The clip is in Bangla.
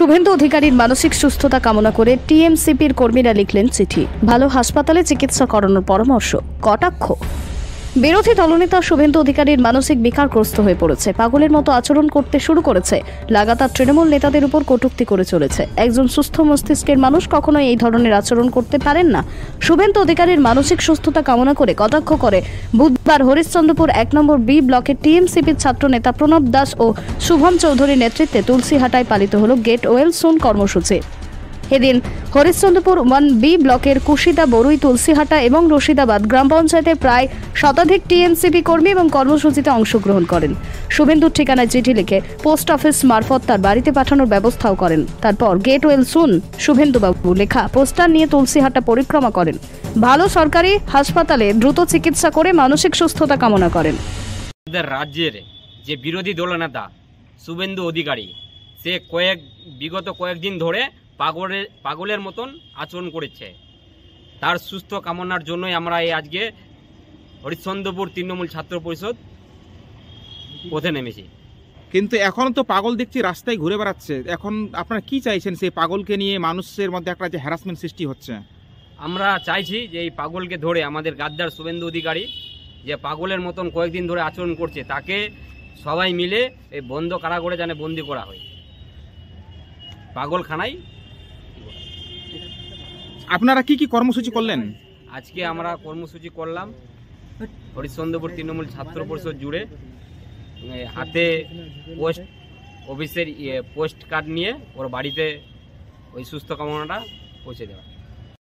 শুভেন্দু অধিকারীর মানসিক সুস্থতা কামনা করে টিএমসিপির কর্মীরা লিখলেন চিঠি ভালো হাসপাতালে চিকিৎসা করানোর পরামর্শ কটাক্ষ বিরোধী দলনেতা শুভেন্দু অধিকারীর মানসিক বিকারগ্রস্ত হয়ে পড়েছে পাগলের মতো আচরণ করতে শুরু করেছে লাগাতার তৃণমূল নেতাদের উপর কটুক্তি করে চলেছে একজন সুস্থ মস্তিষ্কের মানুষ কখনোই এই ধরনের আচরণ করতে পারেন না শুভেন্দু অধিকারীর মানসিক সুস্থতা কামনা করে কটাক্ষ করে বুধবার হরিশ্চন্দ্রপুর এক নম্বর বি ব্লকের টিএমসিপির ছাত্র নেতা প্রণব দাস ও শুভম চৌধুরীর নেতৃত্বে তুলসীহাটায় পালিত হল গেট ওয়েল সোন কর্মসূচি এদিন হরিশ্চন্দ্রপুর ওয়ান বি ব্লকের কুশিদা বরুই তুলসীহাটা এবং রশিদাবাদ গ্রাম পঞ্চায়েতের প্রায় শতাধিক টিএনসিপি কর্মী এবং কর্মসূচিতে অংশগ্রহণ করেন শুভেন্দুর ঠিকানায় চিঠি লিখে পোস্ট অফিস মারফত তার বাড়িতে পাঠানোর ব্যবস্থাও করেন তারপর গেট ওয়েল সুন শুভেন্দুবাবু লেখা পোস্টার নিয়ে তুলসীহাটা পরিক্রমা করেন ভালো সরকারি হাসপাতালে দ্রুত চিকিৎসা করে মানসিক সুস্থতা কামনা করেন রাজ্যের যে বিরোধী দলনেতা শুভেন্দু অধিকারী সে কয়েক বিগত কয়েকদিন ধরে পাগলের পাগলের মতন আচরণ করেছে তার সুস্থ কামনার জন্যই আমরা এই আজকে হরিশ্চন্দ্রপুর তৃণমূল ছাত্র পরিষদ পথে নেমেছি কিন্তু এখন তো পাগল দেখছি রাস্তায় ঘুরে বেড়াচ্ছে এখন আপনারা কি চাইছেন সেই পাগলকে নিয়ে মানুষের মধ্যে একটা যে হ্যারাসমেন্ট সৃষ্টি হচ্ছে আমরা চাইছি যে এই পাগলকে ধরে আমাদের গাদ্দার শুভেন্দু অধিকারী যে পাগলের মতন কয়েকদিন ধরে আচরণ করছে তাকে সবাই মিলে এই বন্ধ কারাগরে যেন বন্দি করা হয় পাগলখানায় আপনারা কি কি কর্মসূচি করলেন আজকে আমরা কর্মসূচি করলাম হরিশ্চন্দ্রপুর তৃণমূল ছাত্র পরিষদ জুড়ে হাতে পোস্ট অফিসের পোস্ট কার্ড নিয়ে ওর বাড়িতে ওই সুস্থ কামনাটা পৌঁছে দেওয়া